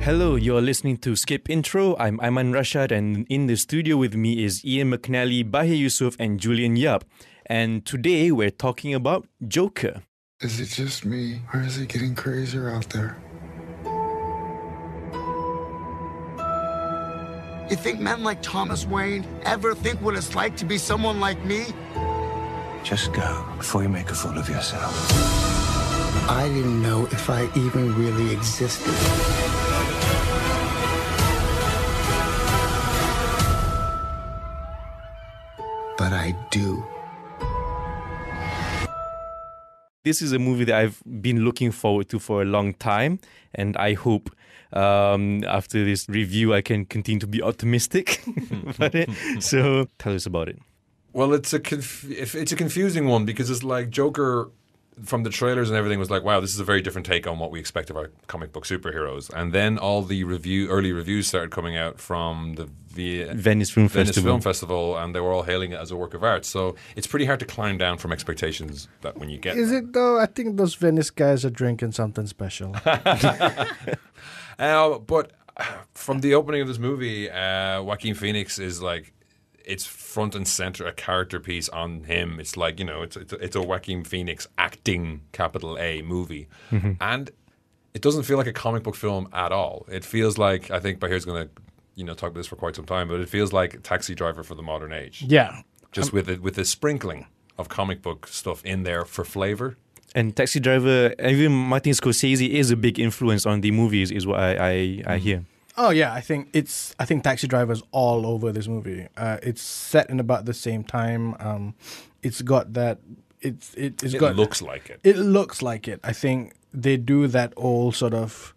Hello, you're listening to Skip Intro. I'm Ayman Rashad, and in the studio with me is Ian McNally, Bahir Yusuf, and Julian Yap. And today we're talking about Joker. Is it just me, or is it getting crazier out there? You think men like Thomas Wayne ever think what it's like to be someone like me? Just go before you make a fool of yourself. I didn't know if I even really existed. But I do. This is a movie that I've been looking forward to for a long time, and I hope um, after this review I can continue to be optimistic about it. So tell us about it. Well, it's a conf- it's a confusing one because it's like Joker from the trailers and everything was like, wow, this is a very different take on what we expect of our comic book superheroes. And then all the review early reviews started coming out from the Venice Film Venice Festival. Film Festival, and they were all hailing it as a work of art. So it's pretty hard to climb down from expectations that when you get. Is it though? I think those Venice guys are drinking something special. uh, but from the opening of this movie, uh, Joaquin Phoenix is like it's front and center a character piece on him. It's like you know, it's it's, it's a Joaquin Phoenix acting capital A movie, mm-hmm. and it doesn't feel like a comic book film at all. It feels like I think Bahir's going to you know talk about this for quite some time, but it feels like Taxi Driver for the modern age. Yeah, just I'm, um, with it with a sprinkling of comic book stuff in there for flavor. And Taxi Driver, even Martin Scorsese is a big influence on the movies, is what I I, I mm-hmm. hear. Oh yeah, I think it's I think Taxi Driver's all over this movie. Uh, it's set in about the same time. Um, it's got that. It's it, it's it got. looks like it. It looks like it. I think they do that old sort of.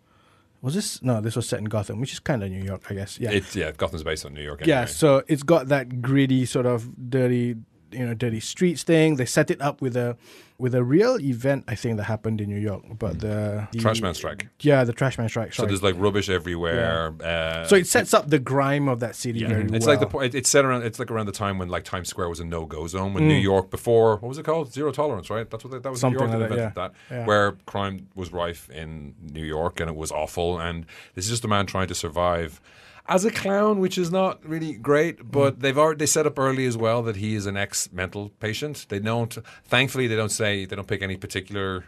Was this no? This was set in Gotham, which is kind of New York, I guess. Yeah, it's yeah. Gotham's based on New York. Anyway. Yeah, so it's got that gritty sort of dirty you know dirty streets thing. They set it up with a with a real event I think that happened in New York, but hmm. the, the Trashman strike. Yeah, the Trashman strike. Sorry. So there's like rubbish everywhere. Yeah. Uh, so it sets up the grime of that city yeah. very it's well. like the it's set around it's like around the time when like Times Square was a no go zone when mm. New hmm. York before what was it called zero tolerance right that's what they, that was Something New York like that, yeah. that yeah. where crime was rife in New York and it was awful and this is just a man trying to survive as a clown, which is not really great. But mm. they've already they set up early as well that he is an ex mental patient. They don't, thankfully, they don't say they don't pick any particular.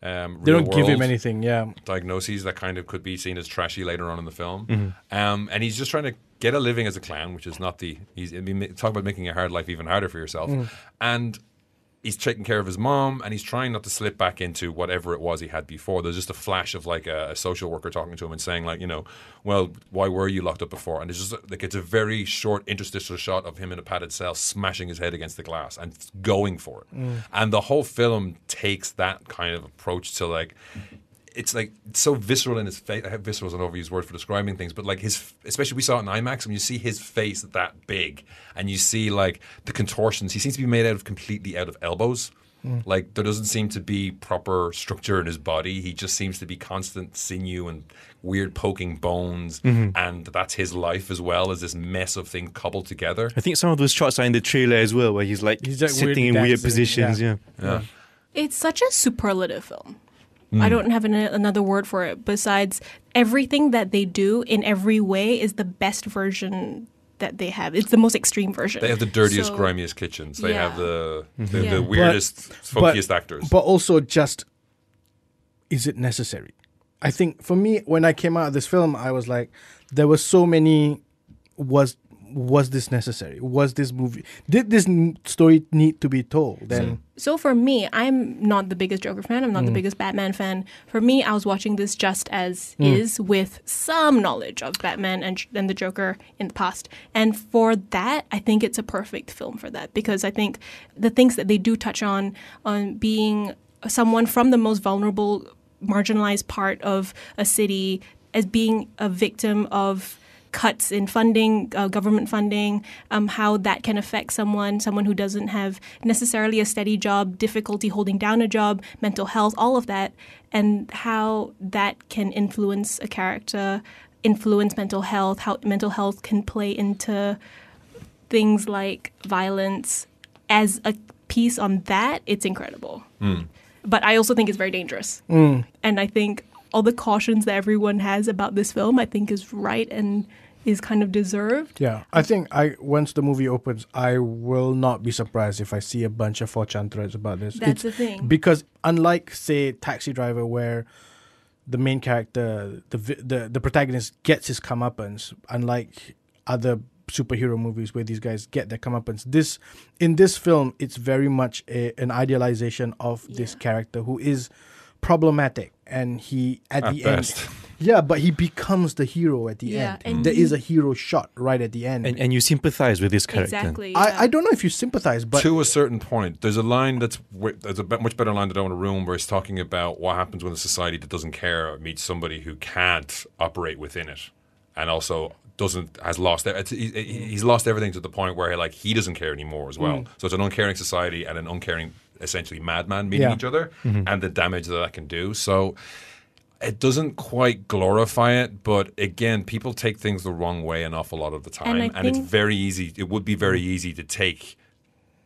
Um, they don't give him anything, yeah. Diagnoses that kind of could be seen as trashy later on in the film, mm-hmm. um, and he's just trying to get a living as a clown, which is not the. He's, talk about making a hard life even harder for yourself, mm. and he's taking care of his mom and he's trying not to slip back into whatever it was he had before. There's just a flash of like a, a, social worker talking to him and saying like, you know, well, why were you locked up before? And it's just like it's a very short interstitial shot of him in a padded cell smashing his head against the glass and going for it. Mm. And the whole film takes that kind of approach to like it's like it's so visceral in his face. I have Visceral is an overused word for describing things, but like his, especially we saw it in IMAX, and you see his face that big, and you see like the contortions. He seems to be made out of completely out of elbows. Mm. Like there doesn't seem to be proper structure in his body. He just seems to be constant sinew and weird poking bones, mm-hmm. and that's his life as well as this mess of things cobbled together. I think some of those shots are in the trailer as well, where he's like, he's like sitting weird in weird positions. Yeah. Yeah. yeah. it's such a superlative film. Mm. I don't have an, another word for it besides everything that they do in every way is the best version that they have. It's the most extreme version. They have the dirtiest, so, grimiest kitchens. They yeah. Mm-hmm. have the the, yeah. the weirdest, but, funkiest but, actors. But also, just is it necessary? I think for me, when I came out of this film, I was like, there were so many was was this necessary? Was this movie did this story need to be told? Then so for me, I'm not the biggest Joker fan. I'm not mm. the biggest Batman fan. For me, I was watching this just as mm. is with some knowledge of Batman and and the Joker in the past. And for that, I think it's a perfect film for that because I think the things that they do touch on on being someone from the most vulnerable marginalized part of a city as being a victim of cuts in funding, uh, government funding, um, how that can affect someone, someone who doesn't have necessarily a steady job, difficulty holding down a job, mental health, all of that, and how that can influence a character, influence mental health, how mental health can play into things like violence as a piece on that, it's incredible. Mm. But I also think it's very dangerous. Mm. And I think all the cautions that everyone has about this film, I think is right and is kind of deserved. Yeah, I think I once the movie opens, I will not be surprised if I see a bunch of 4chan threads about this. That's it's, the thing. Because unlike say Taxi Driver, where the main character, the the the protagonist gets his comeuppance, unlike other superhero movies where these guys get their comeuppance. This in this film, it's very much a, an idealization of yeah. this character who is problematic and he at, at the best. end. Yeah, but he becomes the hero at the yeah, end. And there is a hero shot right at the end. And, and you sympathize with this character. Exactly. Yeah. I, I don't know if you sympathize, but. To a certain point. There's a line that's. There's a much better line that I want to ruin where it's talking about what happens when a society that doesn't care meets somebody who can't operate within it and also doesn't has lost he's lost everything to the point where like he doesn't care anymore as well. Mm. So it's an uncaring society and an uncaring essentially madman meeting yeah. each other mm-hmm. and the damage that that can do. So it doesn't quite glorify it, but again, people take things the wrong way an awful lot of the time, and, and it's very easy. It would be very easy to take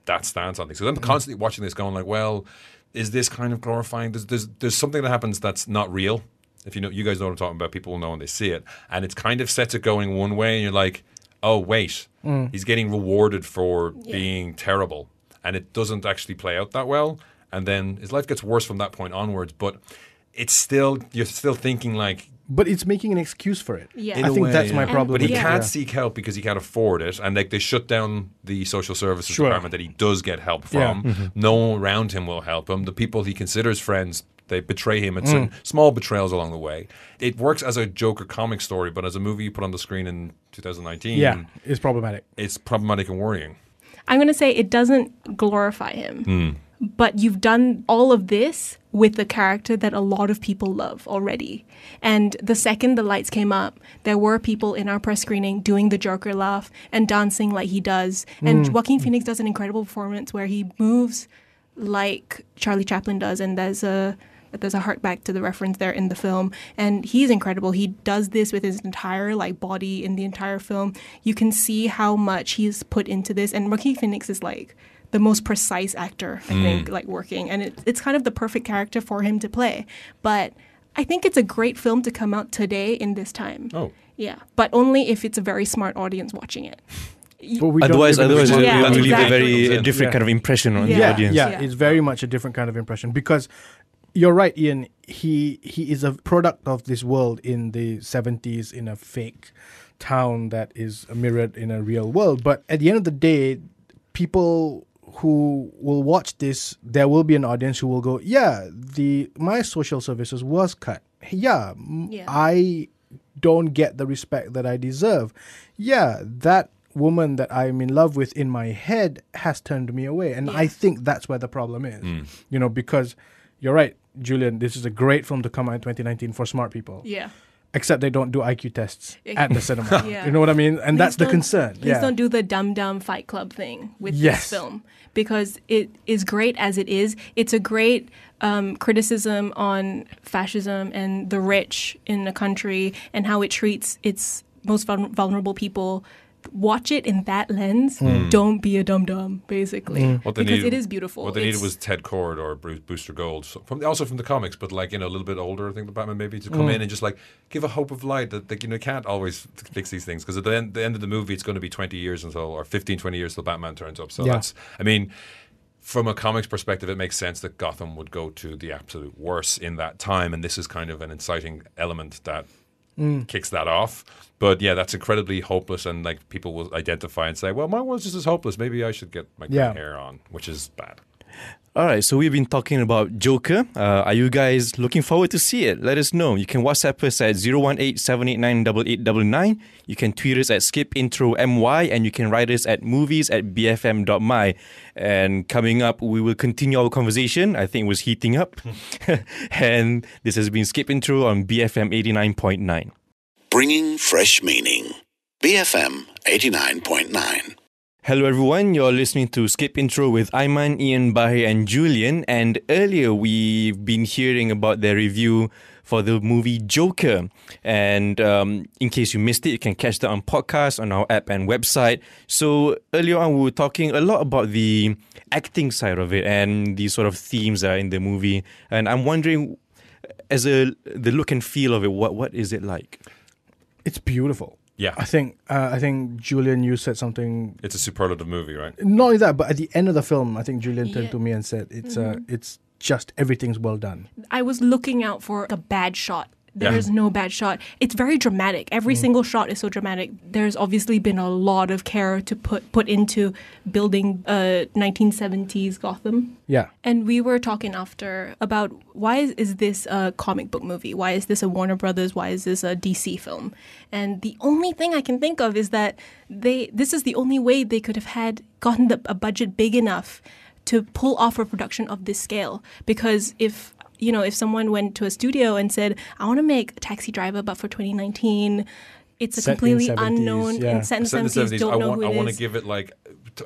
that stance on things. So I'm mm-hmm. constantly watching this, going like, well, is this kind of glorifying? There's there's there's something that happens that's not real. If you know, you guys know what I'm talking about. People will know when they see it, and it's kind of sets it going one way, and you're like, oh wait, mm. he's getting rewarded for yeah. being terrible and it doesn't actually play out that well. And then his life gets worse from that point onwards. But it's still you're still thinking like but it's making an excuse for it. Yeah, I think way, that's yeah. my problem. But he yeah. can't seek help because he can't afford it, and like they shut down the social services sure. department that he does get help from. Yeah. Mm-hmm. No one around him will help him. The people he considers friends they betray him It's mm. small betrayals along the way. It works as a Joker comic story, but as a movie you put on the screen in 2019, yeah, it's problematic. It's problematic and worrying. I'm going to say it doesn't glorify him. Mm. But you've done all of this with a character that a lot of people love already. And the second the lights came up, there were people in our press screening doing the Joker laugh and dancing like he does. And mm. Joaquin Phoenix does an incredible performance where he moves like Charlie Chaplin does, and there's a there's a heart back to the reference there in the film, and he's incredible. He does this with his entire like body in the entire film. You can see how much he's put into this, and Ricky Phoenix is like the most precise actor I mm. think, like working, and it, it's kind of the perfect character for him to play. But I think it's a great film to come out today in this time. Oh, yeah, but only if it's a very smart audience watching it. otherwise, otherwise, it yeah, leave a very a different yeah. kind of impression on yeah. the audience. Yeah, it's very much a different kind of impression because you're right, Ian. He he is a product of this world in the 70s in a fake town that is mirrored in a real world. But at the end of the day, people who will watch this, there will be an audience who will go, "Yeah, the my social services was cut. Yeah, yeah. I don't get the respect that I deserve. Yeah, that woman that I'm in love with in my head has turned me away, and yeah. I think that's where the problem is. Mm. You know, because." you're right, Julian, this is a great film to come out in 2019 for smart people. Yeah. Except they don't do IQ tests at the cinema. yeah. You know what I mean? And please that's the concern. Please yeah. don't do the dumb dumb fight club thing with yes. this film. Because it is great as it is. It's a great um, criticism on fascism and the rich in the country and how it treats its most vulnerable people watch it in that lens. Mm. Don't be a dum dum, basically, mm. because needed, it is beautiful. What they it's, needed was Ted Cord or Bruce, Booster Gold, so from also from the comics, but like you know a little bit older. I think the Batman maybe to come mm. in and just like give a hope of light that like, you know can't always fix these things because at the end the end of the movie it's going to be twenty years until or 15, 20 years till Batman turns up. So yeah. that's I mean from a comics perspective, it makes sense that Gotham would go to the absolute worst in that time, and this is kind of an inciting element that mm. kicks that off. But yeah, that's incredibly hopeless, and like people will identify and say, "Well, my one's just as hopeless. Maybe I should get my yeah. hair on," which is bad. All right, so we've been talking about Joker. Uh, are you guys looking forward to see it? Let us know. You can WhatsApp us at 018-789-8899. You can tweet us at skipintromy and you can write us at movies at bfm.my. And coming up, we will continue our conversation. I think it was heating up. and this has been Skip Intro on BFM 89.9. Bringing fresh meaning. BFM 89.9. Hello everyone, you're listening to Skip Intro with Ayman, Ian, Bahir and Julian and earlier we've been hearing about their review for the movie Joker and um, in case you missed it, you can catch that on podcast, on our app and website. So earlier on we were talking a lot about the acting side of it and the sort of themes that are in the movie and I'm wondering as a the look and feel of it, what what is it like? It's beautiful. Yeah, I think uh, I think Julian, you said something. It's a superlative movie, right? Not only that, but at the end of the film, I think Julian turned to me and said, "It's uh, mm-hmm. uh, it's just everything's well done." I was looking out for a bad shot there is yeah. no bad shot. It's very dramatic. Every mm. single shot is so dramatic. There's obviously been a lot of care to put put into building a uh, 1970s Gotham. Yeah. And we were talking after about why is, is this a comic book movie? Why is this a Warner Brothers? Why is this a DC film? And the only thing I can think of is that they this is the only way they could have had gotten the, a budget big enough to pull off a production of this scale because if you know, if someone went to a studio and said, "I want to make Taxi Driver, but for 2019." It's a set completely in 70s, unknown yeah. and set in set 70s, 70s, Don't I know want, who it I want to give it like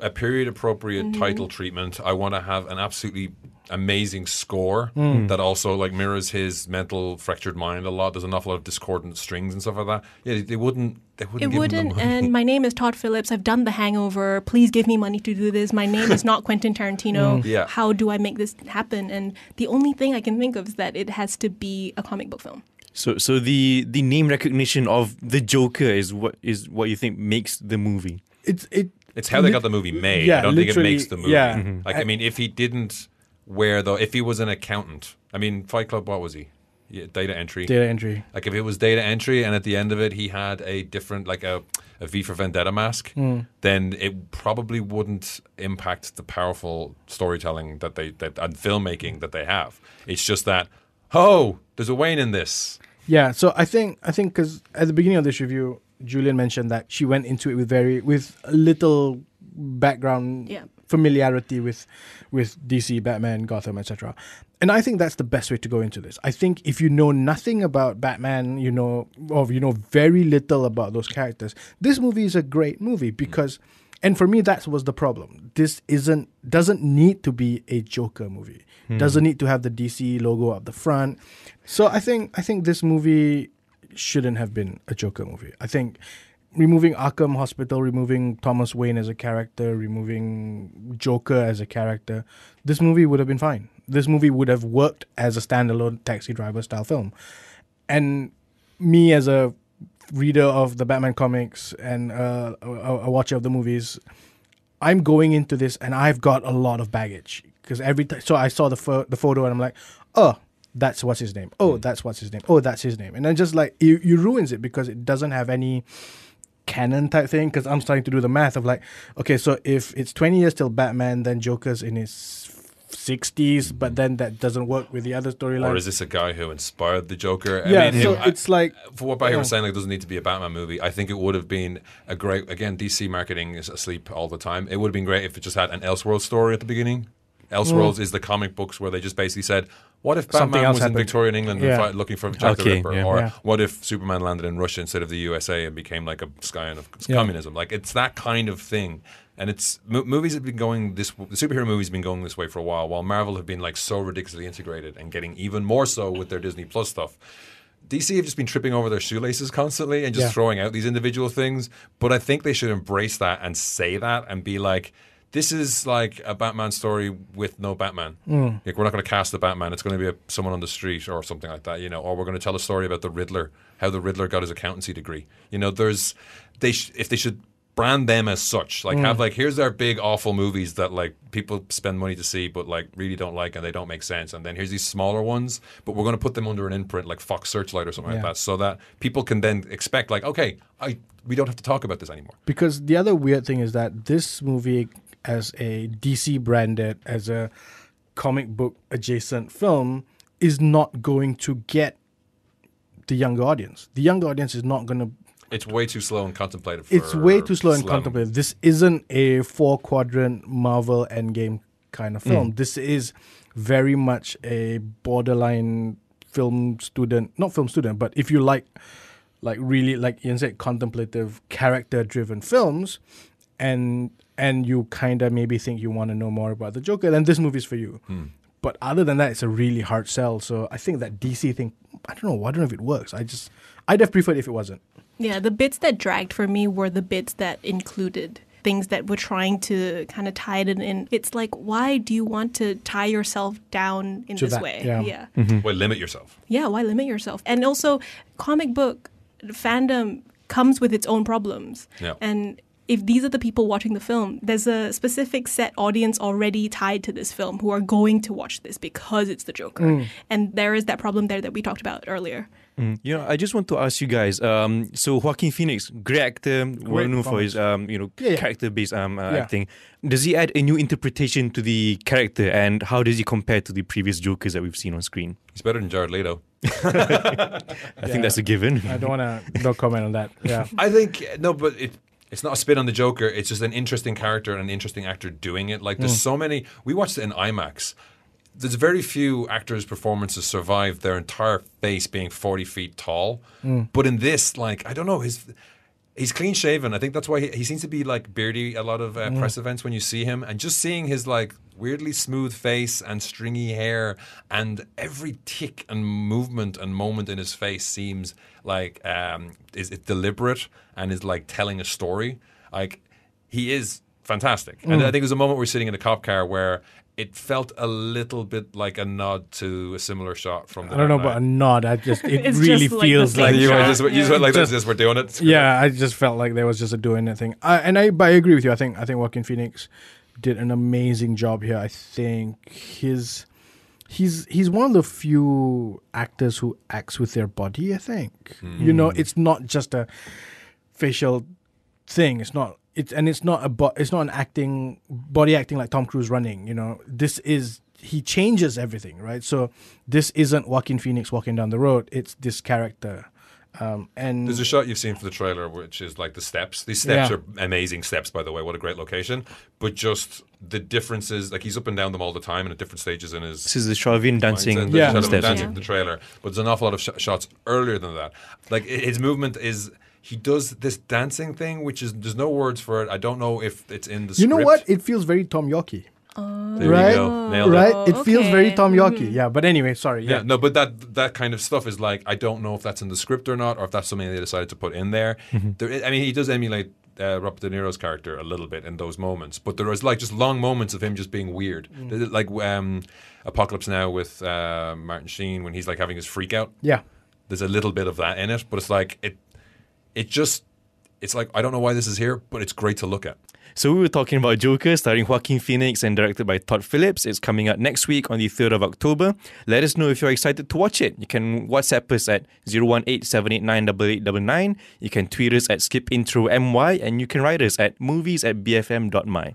a period appropriate mm-hmm. title treatment. I want to have an absolutely amazing score mm. that also like mirrors his mental fractured mind a lot. There's an awful lot of discordant strings and stuff like that. Yeah, they wouldn't. They wouldn't. It wouldn't. And my name is Todd Phillips. I've done The Hangover. Please give me money to do this. My name is not Quentin Tarantino. Mm. Yeah. How do I make this happen? And the only thing I can think of is that it has to be a comic book film. So, so the the name recognition of the Joker is what is what you think makes the movie. It's it. It's how they got the movie made. Yeah, I don't think it makes the movie. Yeah. Mm-hmm. Like I, I mean, if he didn't where though if he was an accountant i mean fight club what was he yeah, data entry data entry like if it was data entry and at the end of it he had a different like a, a v for vendetta mask mm. then it probably wouldn't impact the powerful storytelling that they that and filmmaking that they have it's just that oh there's a wayne in this yeah so i think i think because at the beginning of this review julian mentioned that she went into it with very with little background yeah familiarity with with DC, Batman, Gotham, etc. And I think that's the best way to go into this. I think if you know nothing about Batman, you know, or you know very little about those characters, this movie is a great movie because. And for me, that was the problem. This isn't doesn't need to be a Joker movie. Hmm. Doesn't need to have the DC logo up the front. So I think I think this movie shouldn't have been a Joker movie. I think removing Arkham Hospital, removing Thomas Wayne as a character, removing Joker as a character, this movie would have been fine. This movie would have worked as a standalone taxi driver style film. And me as a reader of the Batman comics and uh, a, a watcher of the movies, I'm going into this and I've got a lot of baggage because every time. So I saw the fo- the photo and I'm like, oh, that's what's his name. Oh, hmm. that's what's his name. Oh, that's his name. And then just like you, you ruins it because it doesn't have any canon type thing because I'm starting to do the math of like, okay, so if it's 20 years till Batman, then Joker's in his 60s, mm-hmm. but then that doesn't work with the other storyline. Or is this a guy who inspired the Joker? I yeah, mean, so him, it's I, like for what Bahir yeah. was saying, like doesn't need to be a Batman movie. I think it would have been a great. Again, DC marketing is asleep all the time. It would have been great if it just had an Elseworld story at the beginning. Elseworlds mm. is the comic books where they just basically said, what if Batman was happened. in Victorian England yeah. fight, looking for Jack okay, the Ripper? Yeah. Or yeah. what if Superman landed in Russia instead of the USA and became like a scion of communism? Like it's that kind of thing. And it's movies have been going this the superhero movies have been going this way for a while, while Marvel have been like so ridiculously integrated and getting even more so with their Disney Plus stuff. DC have just been tripping over their shoelaces constantly and just throwing out these individual things. But I think they should embrace that and say that and be like, this is like a Batman story with no Batman. Mm. Like we're not going to cast the Batman. It's going to be a, someone on the street or something like that, you know. Or we're going to tell a story about the Riddler, how the Riddler got his accountancy degree. You know, there's they sh- if they should brand them as such, like mm. have hmm. like here's our big awful movies that like people spend money to see but like really don't like and they don't make sense. And then here's these smaller ones, but we're going to put them under an imprint like Fox Searchlight or something yeah. like that, so that people can then expect like, okay, I we don't have to talk about this anymore. Because the other weird thing is that this movie as a DC branded, as a comic book adjacent film is not going to get the younger audience. The younger audience is not going to. It's way too slow and contemplative. it's way too slow and slim. contemplative. This isn't a four quadrant Marvel Endgame kind of mm. film. Mm. This is very much a borderline film student, not film student, but if you like, like really, like Ian said, contemplative, character driven films, and and you kind of maybe think you want to know more about the Joker, then this movie's for you. Hmm. But other than that, it's a really hard sell. So I think that DC thing, I don't know. I don't know if it works. I just, I'd have preferred if it wasn't. Yeah, the bits that dragged for me were the bits that included things that were trying to kind of tie it in. It's like, why do you want to tie yourself down in to this that, way? Yeah. yeah. Mm-hmm. mm-hmm. Why limit yourself? Yeah, why limit yourself? And also, comic book fandom comes with its own problems. Yeah. And if these are the people watching the film, there's a specific set audience already tied to this film who are going to watch this because it's the Joker. Mm. And there is that problem there that we talked about earlier. Mm. You know, I just want to ask you guys. Um, so Joaquin Phoenix, great actor, well known for his um, you know yeah, yeah. character-based um, uh, yeah. acting. Does he add a new interpretation to the character, and how does he compare to the previous Jokers that we've seen on screen? He's better than Jared Leto. I think that's a given. I don't want to no comment on that. Yeah, I think no, but it, it's not a spin on the Joker. It's just an interesting character and an interesting actor doing it. Like there's mm. so many. We watched it in IMAX. There's very few actors' performances survive their entire face being 40 feet tall. Mm. But in this, like I don't know his he's clean shaven. I think that's why he, he seems to be like beardy a lot of uh, mm. press events when you see him, and just seeing his like weirdly smooth face and stringy hair, and every tick and movement and moment in his face seems like um, is it deliberate and is like telling a story. Like he is fantastic. And mm. I think there's a moment we are sitting in a cop car where it felt a little bit like a nod to a similar shot from. The I don't know about a nod. I just it really just feels like, like you were just, you yeah. went like just, this. We're doing it. Screw yeah, it. I just felt like there was just a doing it thing. I, and I, but I agree with you. I think I think Joaquin Phoenix did an amazing job here. I think his he's he's one of the few actors who acts with their body. I think mm. you know hmm. it's not just a facial thing. It's not it's and it's not a bo- it's not an acting body acting like Tom Cruise running. You know, this is he changes everything, right? So this isn't Joaquin Phoenix walking down the road. It's this character. Um, and there's a shot you've seen for the trailer, which is like the steps. These steps yeah. are amazing steps, by the way. What a great location! But just the differences, like he's up and down them all the time, and at different stages in his. This is the shot of him dancing, yeah, the dancing yeah. the trailer. But there's an awful lot of sh- shots earlier than that. Like his movement is he does this dancing thing, which is there's no words for it. I don't know if it's in the. You script. know what? It feels very Tom Yorkie. Oh, right, right. It, okay. Oh, feels very Tom Yorkie, mm-hmm. yeah. But anyway, sorry. Yeah. yeah. no, but that that kind of stuff is like I don't know if that's in the script or not, or if that's something they decided to put in there. Mm-hmm. there I mean, he does emulate uh, Robert De Niro's character a little bit in those moments, but there was like just long moments of him just being weird, mm. like um, Apocalypse Now with uh, Martin Sheen when he's like having his freak out. Yeah, there's a little bit of that in it, but it's like it it just it's like I don't know why this is here, but it's great to look at. So we were talking about Joker, starring Joaquin Phoenix and directed by Todd Phillips. It's coming out next week on the 3rd of October. Let us know if you're excited to watch it. You can WhatsApp us at 018-789-8899. You can tweet us at skipintromy and you can write us at movies at bfm.my.